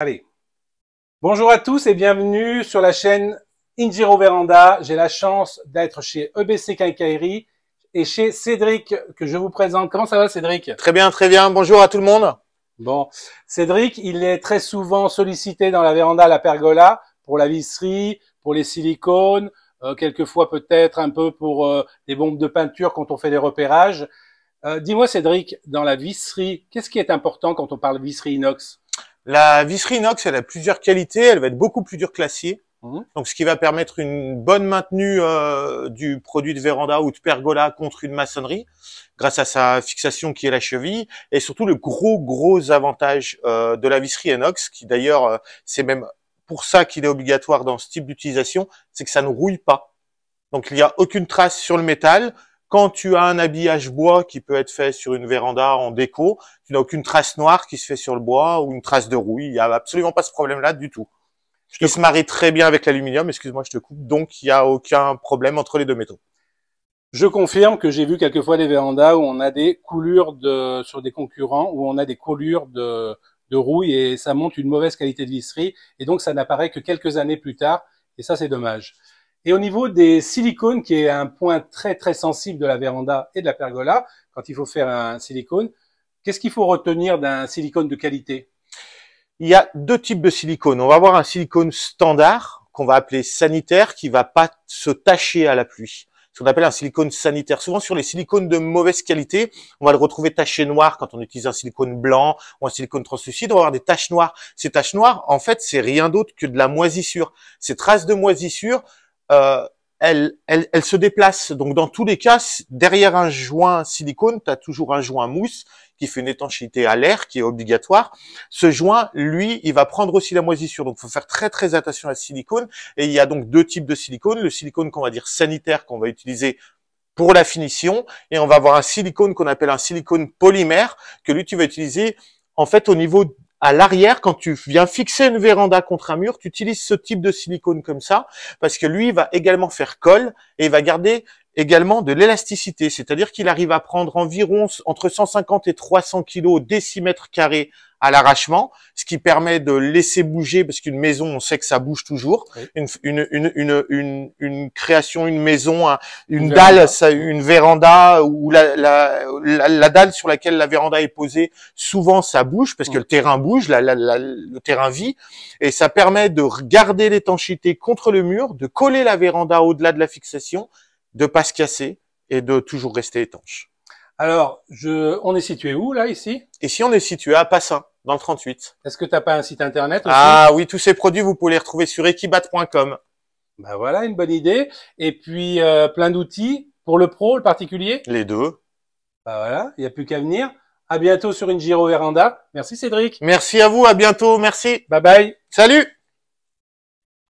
Allez. Bonjour à tous et bienvenue sur la chaîne Injiro Veranda. J'ai la chance d'être chez EBC Quincaillerie et chez Cédric que je vous présente. Comment ça va Cédric Très bien, très bien. Bonjour à tout le monde. Bon, Cédric, il est très souvent sollicité dans la véranda à la pergola pour la visserie, pour les silicones, euh, quelquefois peut-être un peu pour des euh, bombes de peinture quand on fait des repérages. Euh, dis-moi Cédric, dans la visserie, qu'est-ce qui est important quand on parle visserie inox la visserie inox, elle a plusieurs qualités. Elle va être beaucoup plus dure que l'acier. Mhm. Donc, ce qui va permettre une bonne maintenue euh, du produit de véranda ou de pergola contre une maçonnerie, grâce à sa fixation qui est la cheville, et surtout le gros gros avantage euh, de la visserie inox, qui d'ailleurs euh, c'est même pour ça qu'il est obligatoire dans ce type d'utilisation, c'est que ça ne rouille pas. Donc il n'y a aucune trace sur le métal, quand tu as un habillage bois qui peut être fait sur une véranda en déco, tu n'as aucune trace noire qui se fait sur le bois ou une trace de rouille. Il n'y a absolument pas ce problème-là du tout. Je Il se marie très bien avec l'aluminium, excuse-moi, je te coupe. Donc, il n'y a aucun problème entre les deux métaux. Je confirme que j'ai vu quelquefois des vérandas où on a des coulures sur des concurrents, où on a des coulures de, rouille et ça montre une mauvaise qualité de visserie. Et donc, ça n'apparaît que quelques années plus tard. Et ça, c'est dommage. Et au niveau des silicones, qui est un point très très sensible de la véranda et de la pergola, quand il faut faire un silicone, qu'est-ce qu'il faut retenir d'un silicone de qualité Il y a deux types de silicone. On va avoir un silicone standard qu'on va appeler sanitaire, qui va pas se tacher à la pluie ce qu'on appelle un silicone sanitaire. Souvent sur les silicones de mauvaise qualité, on va le retrouver taché noir quand on utilise un silicone blanc ou un silicone translucide, on va avoir des taches noires. Ces taches noires, en fait, c'est rien d'autre que de la moisissure. Ces traces de moisissure euh, elle, elle, se déplace. Donc dans tous les cas, derrière un joint silicone, tu as toujours un joint mousse qui fait une étanchéité à l'air qui est obligatoire. Ce joint, lui, il va prendre aussi la moisissure. Donc faut faire très très attention à ce silicone. Et il y a donc deux types de silicone. Le silicone qu'on va dire sanitaire, qu'on va utiliser pour la finition. Et on va avoir un silicone qu'on appelle un silicone polymère, que lui, tu vas utiliser en fait au niveau à l'arrière, quand tu viens fixer une véranda contre un mur, tu utilises ce type de silicone comme ça, parce que lui va également faire colle et il va garder également de l'élasticité, c'est-à-dire qu'il arrive à prendre environ entre 150 et 300 kg décimètre carrés à l'arrachement, ce qui permet de laisser bouger, parce qu'une maison, on sait que ça bouge toujours. Une, une, une, une, une, création, une maison, une, dalle, une véranda, ou la, la, la, dalle sur laquelle la véranda est posée, souvent ça bouge, parce que le mm. terrain bouge, la, la, le terrain vit, et ça permet de garder l'étanchéité contre le mur, de coller la véranda au-delà de la fixation, de pas se casser et de toujours rester étanche. Alors, je, on est situé où là ici Ici, on est situé à Passin dans le 38. Est-ce que t'as pas un site internet aussi Ah oui, tous ces produits, vous pouvez les retrouver sur equibat.com. Bah voilà, une bonne idée. Et puis, euh, plein d'outils pour le pro, le particulier Les deux. Bah voilà, il n'y a plus qu'à venir. À bientôt sur une Giro Véranda. Merci Cédric. Merci à vous, à bientôt, merci. Bye bye. Salut